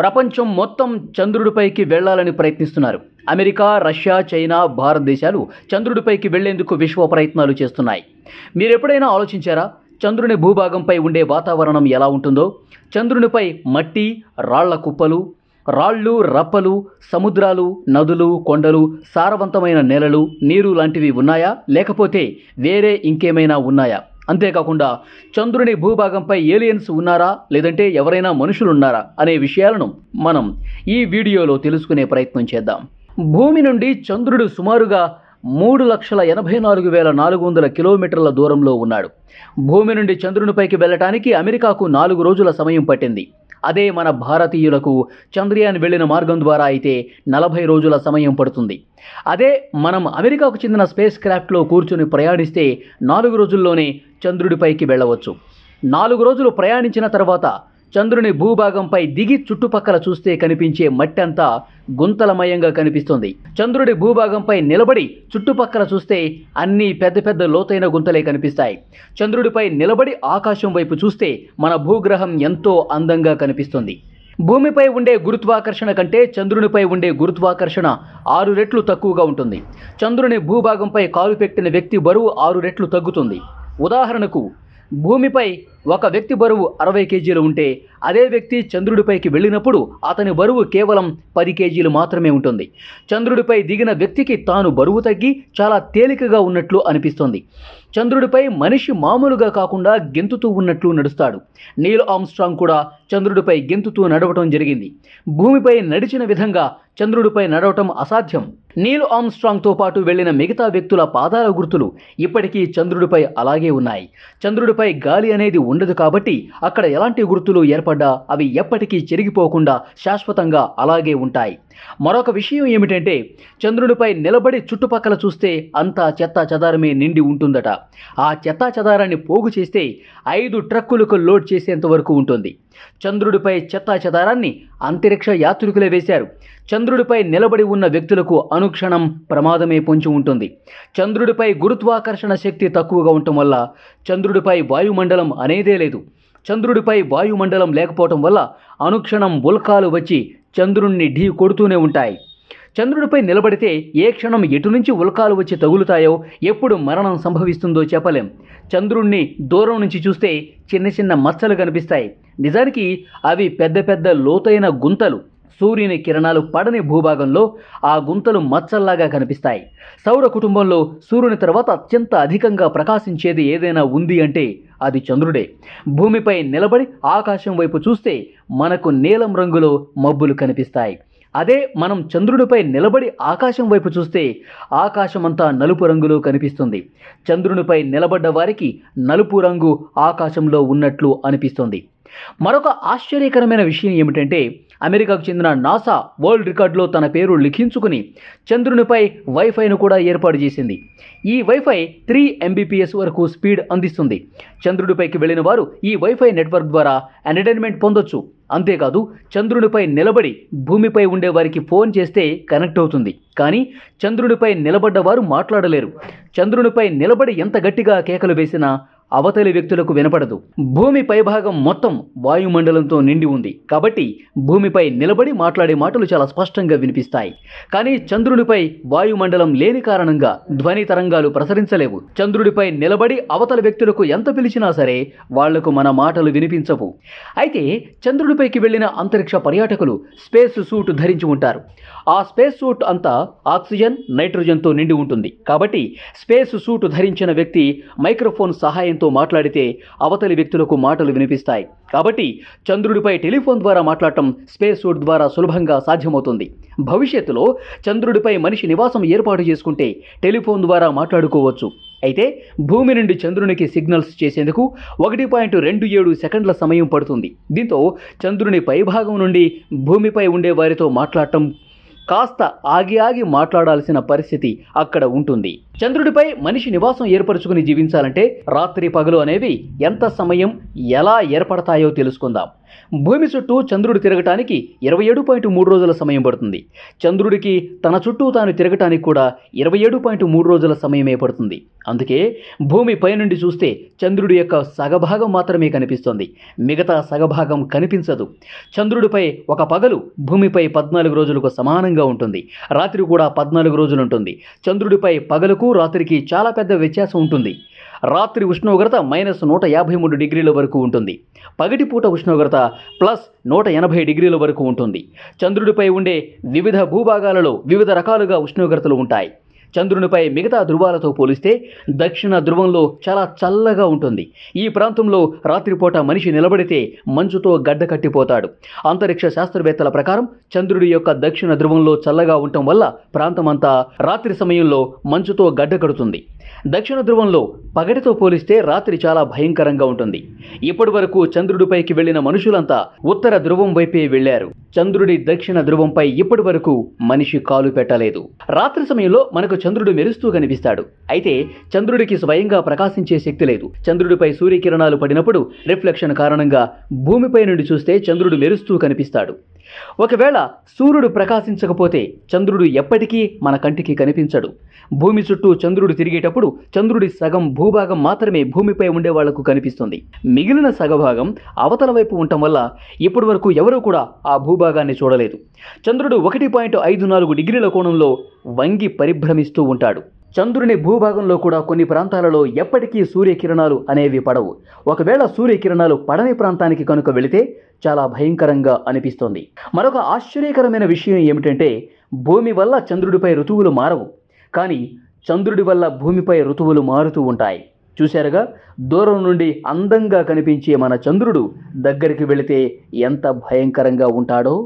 ప్రపంచం మొత్తం చంద్రుడిపైకి వెళ్లాలని ప్రయత్నిస్తున్నారు అమెరికా రష్యా చైనా భారతదేశాలు చంద్రుడిపైకి వెళ్లేందుకు విశ్వ ప్రయత్నాలు చేస్తున్నాయి మీరు ఎప్పుడైనా ఆలోచించారా చంద్రుని భూభాగంపై ఉండే వాతావరణం ఎలా ఉంటుందో చంద్రునిపై మట్టి రాళ్ల కుప్పలు రాళ్ళు రప్పలు సముద్రాలు నదులు కొండలు సారవంతమైన నేలలు నీరు లాంటివి ఉన్నాయా లేకపోతే వేరే ఇంకేమైనా ఉన్నాయా అంతేకాకుండా చంద్రుని భూభాగంపై ఏలియన్స్ ఉన్నారా లేదంటే ఎవరైనా మనుషులు ఉన్నారా అనే విషయాలను మనం ఈ వీడియోలో తెలుసుకునే ప్రయత్నం చేద్దాం భూమి నుండి చంద్రుడు సుమారుగా మూడు లక్షల ఎనభై నాలుగు వేల నాలుగు వందల కిలోమీటర్ల దూరంలో ఉన్నాడు భూమి నుండి చంద్రునిపైకి వెళ్ళటానికి అమెరికాకు నాలుగు రోజుల సమయం పట్టింది అదే మన భారతీయులకు చంద్రయాన్ వెళ్ళిన మార్గం ద్వారా అయితే నలభై రోజుల సమయం పడుతుంది అదే మనం అమెరికాకు చెందిన స్పేస్ క్రాఫ్ట్లో కూర్చుని ప్రయాణిస్తే నాలుగు రోజుల్లోనే చంద్రుడిపైకి వెళ్ళవచ్చు నాలుగు రోజులు ప్రయాణించిన తర్వాత చంద్రుని భూభాగంపై దిగి చుట్టుపక్కల చూస్తే కనిపించే మట్టి అంతా గుంతలమయంగా కనిపిస్తుంది చంద్రుడి భూభాగంపై నిలబడి చుట్టుపక్కల చూస్తే అన్ని పెద్ద పెద్ద లోతైన గుంతలే కనిపిస్తాయి చంద్రుడిపై నిలబడి ఆకాశం వైపు చూస్తే మన భూగ్రహం ఎంతో అందంగా కనిపిస్తుంది భూమిపై ఉండే గురుత్వాకర్షణ కంటే చంద్రునిపై ఉండే గురుత్వాకర్షణ ఆరు రెట్లు తక్కువగా ఉంటుంది చంద్రుని భూభాగంపై కాలు పెట్టిన వ్యక్తి బరువు ఆరు రెట్లు తగ్గుతుంది ఉదాహరణకు భూమిపై ఒక వ్యక్తి బరువు అరవై కేజీలు ఉంటే అదే వ్యక్తి చంద్రుడిపైకి వెళ్ళినప్పుడు అతని బరువు కేవలం పది కేజీలు మాత్రమే ఉంటుంది చంద్రుడిపై దిగిన వ్యక్తికి తాను బరువు తగ్గి చాలా తేలికగా ఉన్నట్లు అనిపిస్తుంది చంద్రుడిపై మనిషి మామూలుగా కాకుండా గెంతుతూ ఉన్నట్లు నడుస్తాడు నీల్ ఆమ్స్ట్రాంగ్ కూడా చంద్రుడిపై గెంతుతూ నడవటం జరిగింది భూమిపై నడిచిన విధంగా చంద్రుడిపై నడవటం అసాధ్యం నీల్ ఆమ్స్ట్రాంగ్తో పాటు వెళ్లిన మిగతా వ్యక్తుల పాదాల గుర్తులు ఇప్పటికీ చంద్రుడిపై అలాగే ఉన్నాయి చంద్రుడిపై గాలి అనేది ఉండదు కాబట్టి అక్కడ ఎలాంటి గుర్తులు ఏర్పడ్డా అవి ఎప్పటికీ చెరిగిపోకుండా శాశ్వతంగా అలాగే ఉంటాయి మరొక విషయం ఏమిటంటే చంద్రుడిపై నిలబడి చుట్టుపక్కల చూస్తే అంతా చెత్తా చెదారమే నిండి ఉంటుందట ఆ చెత్తా చెదారాన్ని పోగు చేస్తే ఐదు ట్రక్కులకు లోడ్ చేసేంత వరకు ఉంటుంది చంద్రుడిపై చెత్తా చెదారాన్ని అంతరిక్ష యాత్రికులే వేశారు చంద్రుడిపై నిలబడి ఉన్న వ్యక్తులకు అనుక్షణం ప్రమాదమే పొంచి ఉంటుంది చంద్రుడిపై గురుత్వాకర్షణ శక్తి తక్కువగా ఉండటం వల్ల చంద్రుడిపై వాయుమండలం అనేదే లేదు చంద్రుడిపై వాయుమండలం లేకపోవటం వల్ల అనుక్షణం ఉల్కాలు వచ్చి చంద్రుణ్ణి ఢీ కొడుతూనే ఉంటాయి చంద్రుడిపై నిలబడితే ఏ క్షణం ఎటు నుంచి ఉల్కాలు వచ్చి తగులుతాయో ఎప్పుడు మరణం సంభవిస్తుందో చెప్పలేం చంద్రుణ్ణి దూరం నుంచి చూస్తే చిన్న చిన్న మచ్చలు కనిపిస్తాయి నిజానికి అవి పెద్ద పెద్ద లోతైన గుంతలు సూర్యుని కిరణాలు పడని భూభాగంలో ఆ గుంతలు మచ్చల్లాగా కనిపిస్తాయి సౌర కుటుంబంలో సూర్యుని తర్వాత అత్యంత అధికంగా ప్రకాశించేది ఏదైనా ఉంది అంటే అది చంద్రుడే భూమిపై నిలబడి ఆకాశం వైపు చూస్తే మనకు నీలం రంగులో మబ్బులు కనిపిస్తాయి అదే మనం చంద్రుడిపై నిలబడి ఆకాశం వైపు చూస్తే ఆకాశమంతా నలుపు రంగులో కనిపిస్తుంది చంద్రునిపై నిలబడ్డ వారికి నలుపు రంగు ఆకాశంలో ఉన్నట్లు అనిపిస్తుంది మరొక ఆశ్చర్యకరమైన విషయం ఏమిటంటే అమెరికాకు చెందిన నాసా వరల్డ్ రికార్డులో తన పేరు లిఖించుకుని చంద్రునిపై వైఫైను కూడా ఏర్పాటు చేసింది ఈ వైఫై త్రీ ఎంబీపీఎస్ వరకు స్పీడ్ అందిస్తుంది చంద్రుడిపైకి వెళ్ళిన వారు ఈ వైఫై నెట్వర్క్ ద్వారా ఎంటర్టైన్మెంట్ పొందొచ్చు అంతేకాదు చంద్రునిపై నిలబడి భూమిపై ఉండే వారికి ఫోన్ చేస్తే కనెక్ట్ అవుతుంది కానీ చంద్రునిపై నిలబడ్డ వారు మాట్లాడలేరు చంద్రునిపై నిలబడి ఎంత గట్టిగా కేకలు వేసినా అవతలి వ్యక్తులకు వినపడదు భూమి పైభాగం మొత్తం వాయుమండలంతో నిండి ఉంది కాబట్టి భూమిపై నిలబడి మాట్లాడే మాటలు చాలా స్పష్టంగా వినిపిస్తాయి కానీ చంద్రుడిపై వాయుమండలం లేని కారణంగా ధ్వని తరంగాలు ప్రసరించలేవు చంద్రుడిపై నిలబడి అవతల వ్యక్తులకు ఎంత పిలిచినా సరే వాళ్లకు మన మాటలు వినిపించవు అయితే చంద్రుడిపైకి వెళ్లిన అంతరిక్ష పర్యాటకులు స్పేస్ సూట్ ధరించి ఉంటారు ఆ స్పేస్ సూట్ అంతా ఆక్సిజన్ నైట్రోజన్తో నిండి ఉంటుంది కాబట్టి స్పేస్ సూట్ ధరించిన వ్యక్తి మైక్రోఫోన్ సహాయంతో వ్యక్తులతో మాట్లాడితే అవతలి వ్యక్తులకు మాటలు వినిపిస్తాయి కాబట్టి చంద్రుడిపై టెలిఫోన్ ద్వారా మాట్లాడటం స్పేస్ సూట్ ద్వారా సులభంగా సాధ్యమవుతుంది భవిష్యత్తులో చంద్రుడిపై మనిషి నివాసం ఏర్పాటు చేసుకుంటే టెలిఫోన్ ద్వారా మాట్లాడుకోవచ్చు అయితే భూమి నుండి చంద్రునికి సిగ్నల్స్ చేసేందుకు ఒకటి పాయింట్ రెండు ఏడు సెకండ్ల సమయం పడుతుంది దీంతో చంద్రుని పైభాగం నుండి భూమిపై ఉండే వారితో మాట్లాడటం కాస్త ఆగి ఆగి మాట్లాడాల్సిన పరిస్థితి అక్కడ ఉంటుంది చంద్రుడిపై మనిషి నివాసం ఏర్పరచుకుని జీవించాలంటే రాత్రి పగలు అనేవి ఎంత సమయం ఎలా ఏర్పడతాయో తెలుసుకుందాం భూమి చుట్టూ చంద్రుడు తిరగటానికి ఇరవై ఏడు పాయింట్ మూడు రోజుల సమయం పడుతుంది చంద్రుడికి తన చుట్టూ తాను తిరగటానికి కూడా ఇరవై ఏడు పాయింట్ మూడు రోజుల సమయమే పడుతుంది అందుకే భూమి పైనుండి చూస్తే చంద్రుడి యొక్క సగభాగం మాత్రమే కనిపిస్తుంది మిగతా సగభాగం కనిపించదు చంద్రుడిపై ఒక పగలు భూమిపై పద్నాలుగు రోజులకు సమానంగా ఉంటుంది రాత్రి కూడా పద్నాలుగు రోజులు ఉంటుంది చంద్రుడిపై పగలకు రాత్రికి చాలా పెద్ద వ్యత్యాసం ఉంటుంది రాత్రి ఉష్ణోగ్రత మైనస్ నూట యాభై మూడు డిగ్రీల వరకు ఉంటుంది పగటిపూట ఉష్ణోగ్రత ప్లస్ నూట ఎనభై డిగ్రీల వరకు ఉంటుంది చంద్రుడిపై ఉండే వివిధ భూభాగాలలో వివిధ రకాలుగా ఉష్ణోగ్రతలు ఉంటాయి చంద్రునిపై మిగతా ధృవాలతో పోలిస్తే దక్షిణ ధృవంలో చాలా చల్లగా ఉంటుంది ఈ ప్రాంతంలో రాత్రిపూట మనిషి నిలబడితే మంచుతో గడ్డ కట్టిపోతాడు అంతరిక్ష శాస్త్రవేత్తల ప్రకారం చంద్రుడి యొక్క దక్షిణ ధృవంలో చల్లగా ఉండటం వల్ల ప్రాంతమంతా రాత్రి సమయంలో మంచుతో గడ్డ కడుతుంది దక్షిణ ధ్రువంలో పగటితో పోలిస్తే రాత్రి చాలా భయంకరంగా ఉంటుంది ఇప్పటి వరకు చంద్రుడిపైకి వెళ్లిన మనుషులంతా ఉత్తర ధ్రువం వైపే వెళ్లారు చంద్రుడి దక్షిణ ధ్రువంపై ఇప్పటి వరకు మనిషి కాలు పెట్టలేదు రాత్రి సమయంలో మనకు చంద్రుడు మెరుస్తూ కనిపిస్తాడు అయితే చంద్రుడికి స్వయంగా ప్రకాశించే శక్తి లేదు చంద్రుడిపై సూర్యకిరణాలు పడినప్పుడు రిఫ్లెక్షన్ కారణంగా భూమిపై నుండి చూస్తే చంద్రుడు మెరుస్తూ కనిపిస్తాడు ఒకవేళ సూర్యుడు ప్రకాశించకపోతే చంద్రుడు ఎప్పటికీ మన కంటికి కనిపించడు భూమి చుట్టూ చంద్రుడు తిరిగేటప్పుడు చూసినప్పుడు చంద్రుడి సగం భూభాగం మాత్రమే భూమిపై ఉండే వాళ్లకు కనిపిస్తుంది మిగిలిన సగభాగం అవతల వైపు ఉండటం వల్ల ఇప్పటి వరకు ఎవరూ కూడా ఆ భూభాగాన్ని చూడలేదు చంద్రుడు ఒకటి పాయింట్ ఐదు నాలుగు డిగ్రీల కోణంలో వంగి పరిభ్రమిస్తూ ఉంటాడు చంద్రుని భూభాగంలో కూడా కొన్ని ప్రాంతాలలో ఎప్పటికీ సూర్యకిరణాలు అనేవి పడవు ఒకవేళ సూర్యకిరణాలు పడని ప్రాంతానికి కనుక వెళితే చాలా భయంకరంగా అనిపిస్తోంది మరొక ఆశ్చర్యకరమైన విషయం ఏమిటంటే భూమి వల్ల చంద్రుడిపై ఋతువులు మారవు కానీ చంద్రుడి వల్ల భూమిపై ఋతువులు మారుతూ ఉంటాయి చూశారుగా దూరం నుండి అందంగా కనిపించే మన చంద్రుడు దగ్గరికి వెళితే ఎంత భయంకరంగా ఉంటాడో